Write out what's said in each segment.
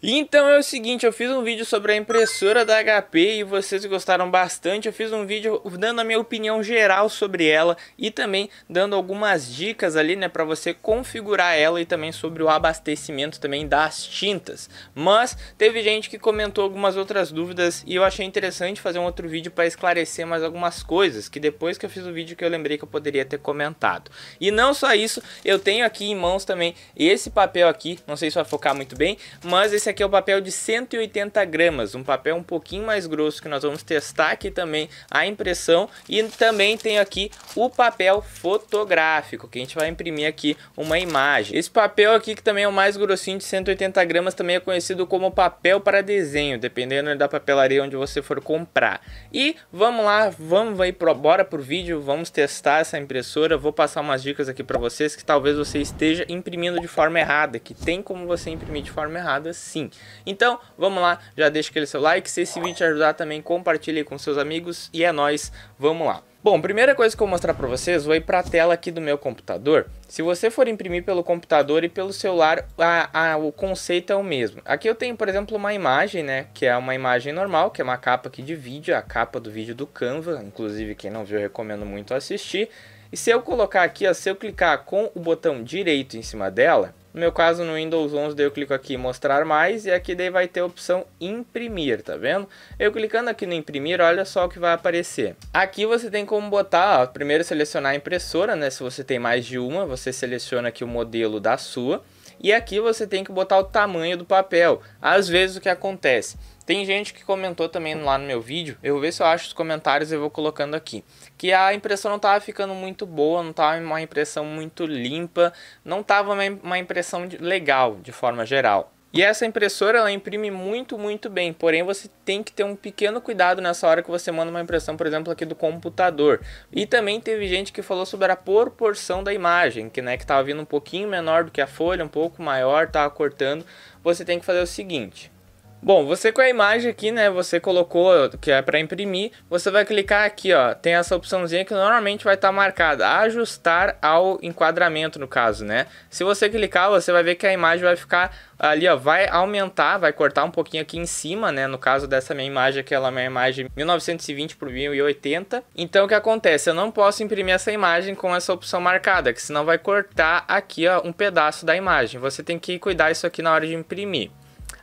Então é o seguinte, eu fiz um vídeo sobre a impressora da HP e vocês gostaram bastante. Eu fiz um vídeo dando a minha opinião geral sobre ela e também dando algumas dicas ali, né, para você configurar ela e também sobre o abastecimento também das tintas. Mas teve gente que comentou algumas outras dúvidas e eu achei interessante fazer um outro vídeo para esclarecer mais algumas coisas que depois que eu fiz o vídeo que eu lembrei que eu poderia ter comentado. E não só isso, eu tenho aqui em mãos também esse papel aqui, não sei se vai focar muito bem, mas esse esse aqui é o papel de 180 gramas, um papel um pouquinho mais grosso que nós vamos testar aqui também a impressão. E também tem aqui o papel fotográfico, que a gente vai imprimir aqui uma imagem. Esse papel aqui, que também é o mais grossinho de 180 gramas, também é conhecido como papel para desenho, dependendo da papelaria onde você for comprar. E vamos lá, vamos aí, pro, bora pro vídeo, vamos testar essa impressora. Vou passar umas dicas aqui para vocês que talvez você esteja imprimindo de forma errada, que tem como você imprimir de forma errada sim sim. Então, vamos lá, já deixa aquele seu like, se esse vídeo te ajudar também, compartilhe com seus amigos e é nós. vamos lá. Bom, primeira coisa que eu vou mostrar para vocês, vou ir para a tela aqui do meu computador. Se você for imprimir pelo computador e pelo celular, a, a, o conceito é o mesmo. Aqui eu tenho, por exemplo, uma imagem, né, que é uma imagem normal, que é uma capa aqui de vídeo, a capa do vídeo do Canva, inclusive quem não viu recomendo muito assistir. E se eu colocar aqui, ó, se eu clicar com o botão direito em cima dela, no meu caso, no Windows 11, daí eu clico aqui em mostrar mais e aqui daí vai ter a opção imprimir, tá vendo? Eu clicando aqui no imprimir, olha só o que vai aparecer. Aqui você tem como botar, ó, primeiro selecionar a impressora, né? Se você tem mais de uma, você seleciona aqui o modelo da sua. E aqui você tem que botar o tamanho do papel. Às vezes o que acontece? Tem gente que comentou também lá no meu vídeo, eu vou ver se eu acho os comentários e vou colocando aqui, que a impressão não tava ficando muito boa, não tava uma impressão muito limpa, não tava uma impressão legal de forma geral. E essa impressora ela imprime muito, muito bem, porém você tem que ter um pequeno cuidado nessa hora que você manda uma impressão, por exemplo, aqui do computador. E também teve gente que falou sobre a proporção da imagem, que né, que vindo um pouquinho menor do que a folha, um pouco maior, estava cortando. Você tem que fazer o seguinte, Bom, você com a imagem aqui, né, você colocou que é para imprimir, você vai clicar aqui, ó, tem essa opçãozinha que normalmente vai estar tá marcada, ajustar ao enquadramento no caso, né? Se você clicar, você vai ver que a imagem vai ficar ali, ó, vai aumentar, vai cortar um pouquinho aqui em cima, né, no caso dessa minha imagem aqui, ela é uma imagem 1920 por 1080. Então o que acontece? Eu não posso imprimir essa imagem com essa opção marcada, que senão vai cortar aqui, ó, um pedaço da imagem. Você tem que cuidar isso aqui na hora de imprimir.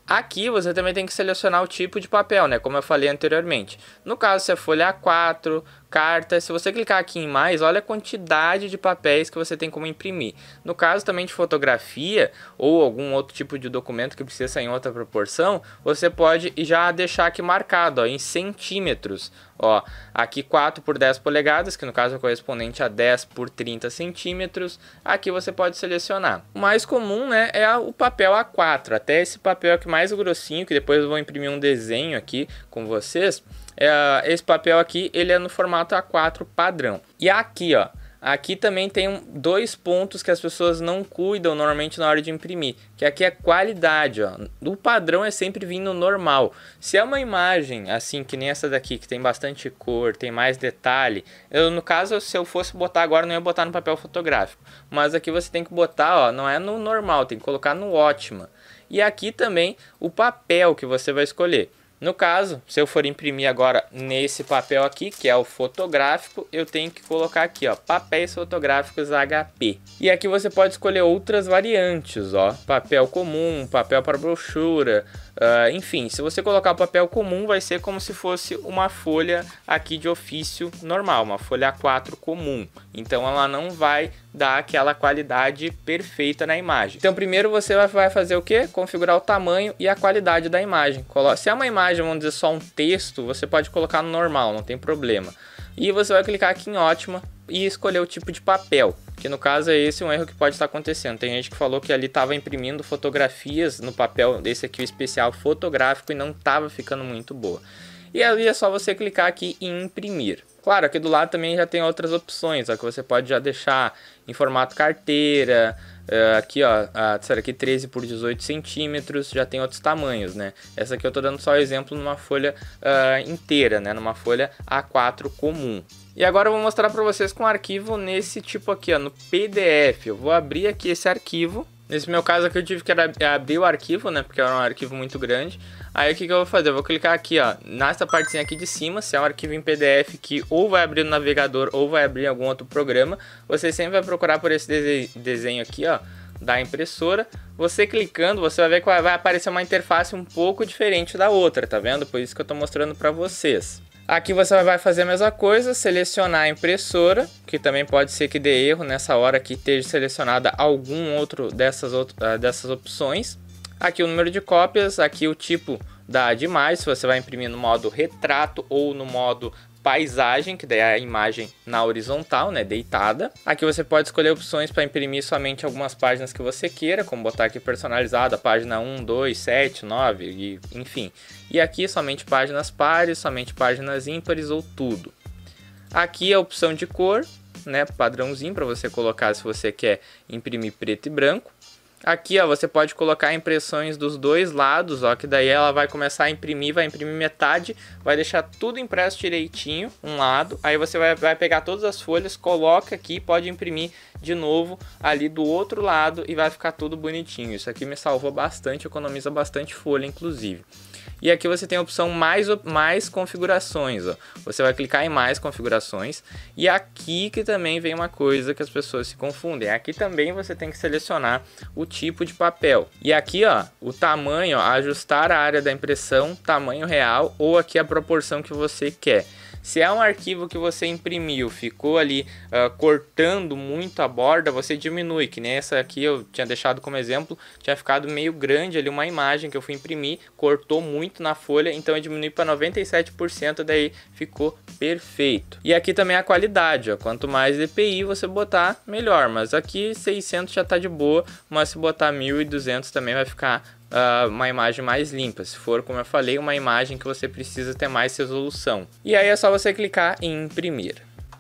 Aqui você também tem que selecionar o tipo de papel, né? Como eu falei anteriormente. No caso, se é folha A4, cartas. Se você clicar aqui em mais, olha a quantidade de papéis que você tem como imprimir. No caso também de fotografia ou algum outro tipo de documento que precisa sair em outra proporção, você pode já deixar aqui marcado ó, em centímetros. Ó, aqui 4 por 10 polegadas, que no caso é correspondente a 10 por 30 centímetros. Aqui você pode selecionar. O mais comum né, é o papel A4, até esse papel aqui mais grossinho, que depois eu vou imprimir um desenho aqui com vocês é, esse papel aqui, ele é no formato A4 padrão. E aqui, ó, aqui também tem dois pontos que as pessoas não cuidam normalmente na hora de imprimir, que aqui é qualidade, ó. O padrão é sempre vindo normal. Se é uma imagem assim que nem essa daqui que tem bastante cor, tem mais detalhe, eu no caso se eu fosse botar agora não ia botar no papel fotográfico, mas aqui você tem que botar, ó, não é no normal, tem que colocar no ótima. E aqui também o papel que você vai escolher. No caso, se eu for imprimir agora nesse papel aqui, que é o fotográfico, eu tenho que colocar aqui, ó, papéis fotográficos HP. E aqui você pode escolher outras variantes, ó, papel comum, papel para brochura, uh, enfim. Se você colocar o papel comum, vai ser como se fosse uma folha aqui de ofício normal, uma folha A4 comum. Então ela não vai dar aquela qualidade perfeita na imagem. Então primeiro você vai fazer o que? Configurar o tamanho e a qualidade da imagem. Se é uma imagem, vamos dizer só um texto, você pode colocar no normal, não tem problema. E você vai clicar aqui em ótima e escolher o tipo de papel, que no caso é esse um erro que pode estar acontecendo. Tem gente que falou que ali estava imprimindo fotografias no papel desse aqui o especial fotográfico e não estava ficando muito boa. E ali é só você clicar aqui em imprimir. Claro, aqui do lado também já tem outras opções, ó, que você pode já deixar em formato carteira, uh, aqui ó, será que 13 por 18 centímetros, já tem outros tamanhos, né? Essa aqui eu tô dando só exemplo numa folha uh, inteira, né? Numa folha A4 comum. E agora eu vou mostrar para vocês com um arquivo nesse tipo aqui, ó, no PDF. Eu vou abrir aqui esse arquivo, Nesse meu caso aqui eu tive que é, abrir o arquivo, né? Porque era um arquivo muito grande. Aí o que, que eu vou fazer? Eu vou clicar aqui, ó, nessa partezinha aqui de cima, se é um arquivo em PDF que ou vai abrir no navegador ou vai abrir em algum outro programa, você sempre vai procurar por esse desenho aqui, ó, da impressora. Você clicando, você vai ver que vai aparecer uma interface um pouco diferente da outra, tá vendo? Por isso que eu tô mostrando para vocês. Aqui você vai fazer a mesma coisa, selecionar a impressora, que também pode ser que dê erro nessa hora que esteja selecionada algum outro dessas, ah, dessas opções. Aqui o número de cópias, aqui o tipo da demais, se você vai imprimir no modo retrato ou no modo paisagem, que daí é a imagem na horizontal, né, deitada. Aqui você pode escolher opções para imprimir somente algumas páginas que você queira, como botar aqui personalizada, página 1, 2, 7, 9, e, enfim. E aqui somente páginas pares, somente páginas ímpares ou tudo. Aqui é a opção de cor, né, padrãozinho para você colocar se você quer imprimir preto e branco. Aqui, ó, você pode colocar impressões dos dois lados, ó, que daí ela vai começar a imprimir, vai imprimir metade, vai deixar tudo impresso direitinho, um lado, aí você vai, vai pegar todas as folhas, coloca aqui, pode imprimir de novo ali do outro lado e vai ficar tudo bonitinho. Isso aqui me salvou bastante, economiza bastante folha, inclusive. E aqui você tem a opção mais, mais configurações. Ó. Você vai clicar em mais configurações. E aqui que também vem uma coisa que as pessoas se confundem. Aqui também você tem que selecionar o tipo de papel. E aqui ó, o tamanho, ó, ajustar a área da impressão, tamanho real ou aqui a proporção que você quer. Se é um arquivo que você imprimiu, ficou ali uh, cortando muito a borda, você diminui, que nem essa aqui eu tinha deixado como exemplo, tinha ficado meio grande ali uma imagem que eu fui imprimir, cortou muito na folha, então eu diminui para 97%, daí ficou perfeito. E aqui também é a qualidade, ó, quanto mais DPI você botar, melhor, mas aqui 600 já tá de boa, mas se botar 1200 também vai ficar uh, uma imagem mais limpa. Se for, como eu falei, uma imagem que você precisa ter mais resolução. E aí é só você clicar em imprimir.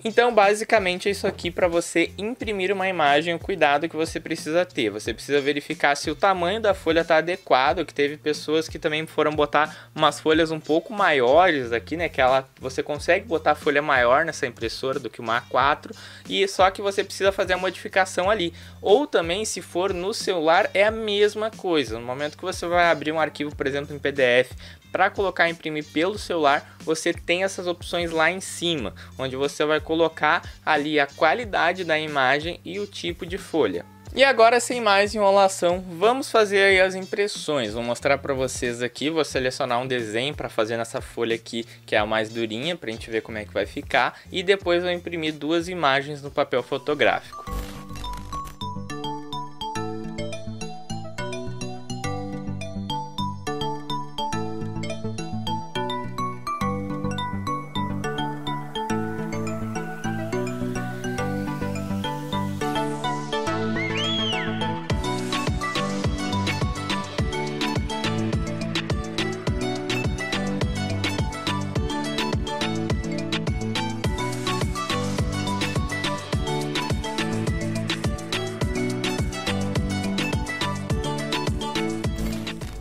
Então, basicamente, é isso aqui para você imprimir uma imagem, o cuidado que você precisa ter. Você precisa verificar se o tamanho da folha está adequado, que teve pessoas que também foram botar umas folhas um pouco maiores aqui, né? Que ela, você consegue botar folha maior nessa impressora do que uma A4, e só que você precisa fazer a modificação ali. Ou também, se for no celular, é a mesma coisa. No momento que você vai abrir um arquivo, por exemplo, em PDF, para colocar imprimir pelo celular, você tem essas opções lá em cima, onde você vai colocar colocar ali a qualidade da imagem e o tipo de folha. E agora, sem mais enrolação, vamos fazer aí as impressões. Vou mostrar para vocês aqui, vou selecionar um desenho para fazer nessa folha aqui, que é a mais durinha, para a gente ver como é que vai ficar. E depois vou imprimir duas imagens no papel fotográfico.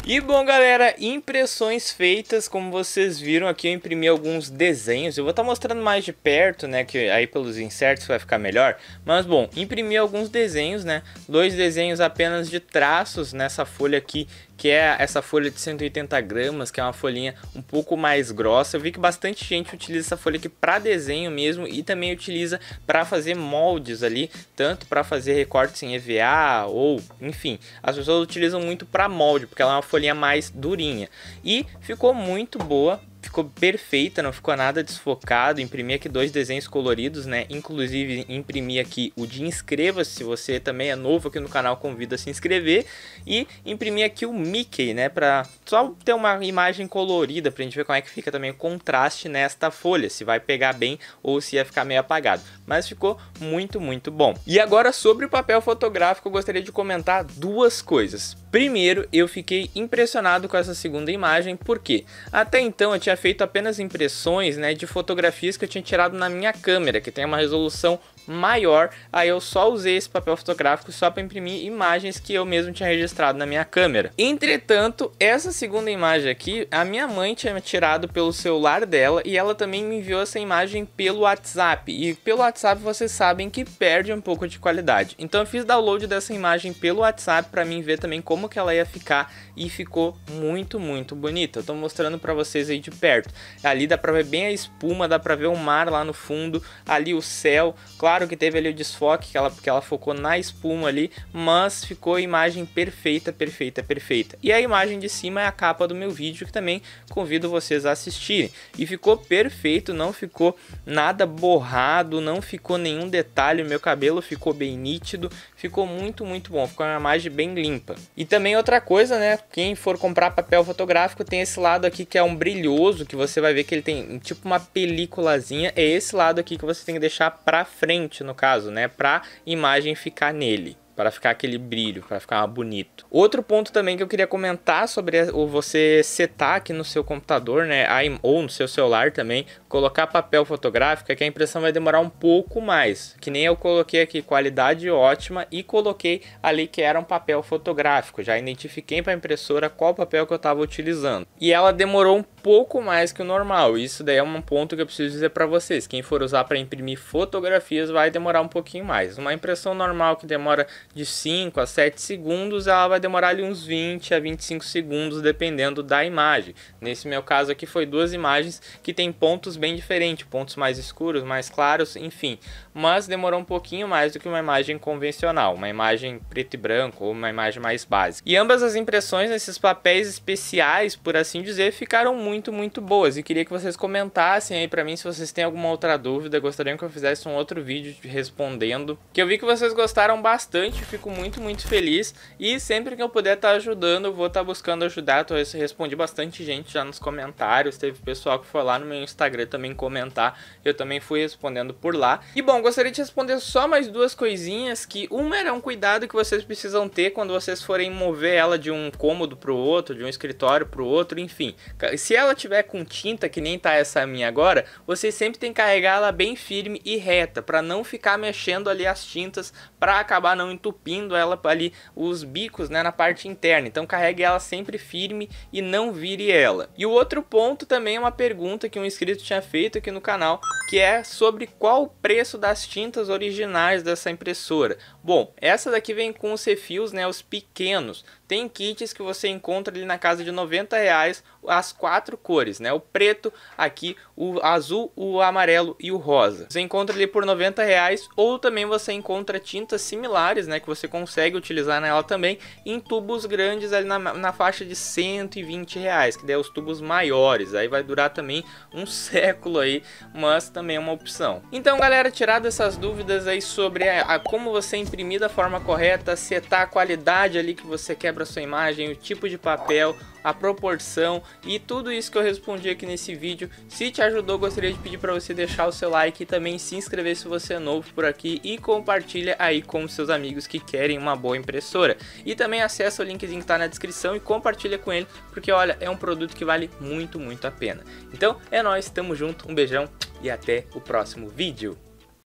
E bom galera, impressões feitas, como vocês viram aqui eu imprimi alguns desenhos, eu vou estar tá mostrando mais de perto, né, que aí pelos insertos vai ficar melhor, mas bom, imprimi alguns desenhos, né, dois desenhos apenas de traços nessa folha aqui que é essa folha de 180 gramas, que é uma folhinha um pouco mais grossa. Eu vi que bastante gente utiliza essa folha aqui para desenho mesmo e também utiliza para fazer moldes ali, tanto para fazer recortes em EVA ou, enfim, as pessoas utilizam muito para molde, porque ela é uma folhinha mais durinha. E ficou muito boa ficou perfeita, não ficou nada desfocado. Imprimi aqui dois desenhos coloridos, né? Inclusive imprimi aqui o de inscreva-se, se você também é novo aqui no canal, convido a se inscrever. E imprimi aqui o Mickey, né? Pra só ter uma imagem colorida, pra gente ver como é que fica também o contraste nesta folha, se vai pegar bem ou se ia ficar meio apagado. Mas ficou muito, muito bom. E agora sobre o papel fotográfico, eu gostaria de comentar duas coisas. Primeiro, eu fiquei impressionado com essa segunda imagem, porque até então eu tinha feito apenas impressões né, de fotografias que eu tinha tirado na minha câmera, que tem uma resolução maior, aí eu só usei esse papel fotográfico só para imprimir imagens que eu mesmo tinha registrado na minha câmera. Entretanto, essa segunda imagem aqui, a minha mãe tinha tirado pelo celular dela e ela também me enviou essa imagem pelo WhatsApp. E pelo WhatsApp vocês sabem que perde um pouco de qualidade. Então eu fiz download dessa imagem pelo WhatsApp para mim ver também como que ela ia ficar e ficou muito, muito bonita. Eu tô mostrando para vocês aí de perto. Ali dá para ver bem a espuma, dá para ver o mar lá no fundo, ali o céu. Claro, Claro que teve ali o desfoque, que ela, porque ela focou na espuma ali, mas ficou a imagem perfeita, perfeita, perfeita. E a imagem de cima é a capa do meu vídeo, que também convido vocês a assistirem. E ficou perfeito, não ficou nada borrado, não ficou nenhum detalhe, meu cabelo ficou bem nítido, Ficou muito, muito bom. Ficou uma imagem bem limpa. E também outra coisa, né? Quem for comprar papel fotográfico, tem esse lado aqui que é um brilhoso, que você vai ver que ele tem tipo uma peliculazinha. É esse lado aqui que você tem que deixar pra frente, no caso, né? Pra imagem ficar nele para ficar aquele brilho, para ficar bonito. Outro ponto também que eu queria comentar sobre você setar aqui no seu computador, né, ou no seu celular também, colocar papel fotográfico, é que a impressão vai demorar um pouco mais. Que nem eu coloquei aqui qualidade ótima e coloquei ali que era um papel fotográfico. Já identifiquei para a impressora qual papel que eu estava utilizando. E ela demorou um pouco mais que o normal. Isso daí é um ponto que eu preciso dizer para vocês. Quem for usar para imprimir fotografias vai demorar um pouquinho mais. Uma impressão normal que demora de 5 a 7 segundos, ela vai demorar ali uns 20 a 25 segundos, dependendo da imagem. Nesse meu caso aqui foi duas imagens que tem pontos bem diferentes, pontos mais escuros, mais claros, enfim. Mas demorou um pouquinho mais do que uma imagem convencional, uma imagem preto e branco ou uma imagem mais básica. E ambas as impressões nesses papéis especiais, por assim dizer, ficaram muito, muito boas. E queria que vocês comentassem aí para mim se vocês têm alguma outra dúvida, gostariam que eu fizesse um outro vídeo respondendo. Que eu vi que vocês gostaram bastante fico muito, muito feliz. E sempre que eu puder estar tá ajudando, vou estar tá buscando ajudar. Tô, respondi bastante gente já nos comentários. Teve pessoal que foi lá no meu Instagram também comentar. Eu também fui respondendo por lá. E bom, gostaria de responder só mais duas coisinhas. Que uma era é um cuidado que vocês precisam ter quando vocês forem mover ela de um cômodo pro outro, de um escritório pro outro, enfim. Se ela tiver com tinta, que nem tá essa minha agora, vocês sempre tem que carregar ela bem firme e reta, para não ficar mexendo ali as tintas para acabar não entupindo entupindo ela ali os bicos né, na parte interna. Então carregue ela sempre firme e não vire ela. E o outro ponto também é uma pergunta que um inscrito tinha feito aqui no canal, que é sobre qual o preço das tintas originais dessa impressora. Bom, essa daqui vem com os refios, né, os pequenos. Tem kits que você encontra ali na casa de 90 reais, as quatro cores, né? O preto aqui, o azul, o amarelo e o rosa. Você encontra ali por 90 reais ou também você encontra tintas similares, né? Que você consegue utilizar nela também em tubos grandes ali na, na faixa de 120 reais, que daí é os tubos maiores. Aí vai durar também um século aí, mas também é uma opção. Então, galera, tirado essas dúvidas aí sobre a, a como você imprimir da forma correta, setar a qualidade ali que você quebra a sua imagem, o tipo de papel, a proporção e tudo isso que eu respondi aqui nesse vídeo. Se te ajudou, gostaria de pedir para você deixar o seu like e também se inscrever se você é novo por aqui e compartilha aí com seus amigos que querem uma boa impressora. E também acessa o linkzinho que está na descrição e compartilha com ele, porque olha, é um produto que vale muito, muito a pena. Então é nóis, tamo junto, um beijão e até o próximo vídeo.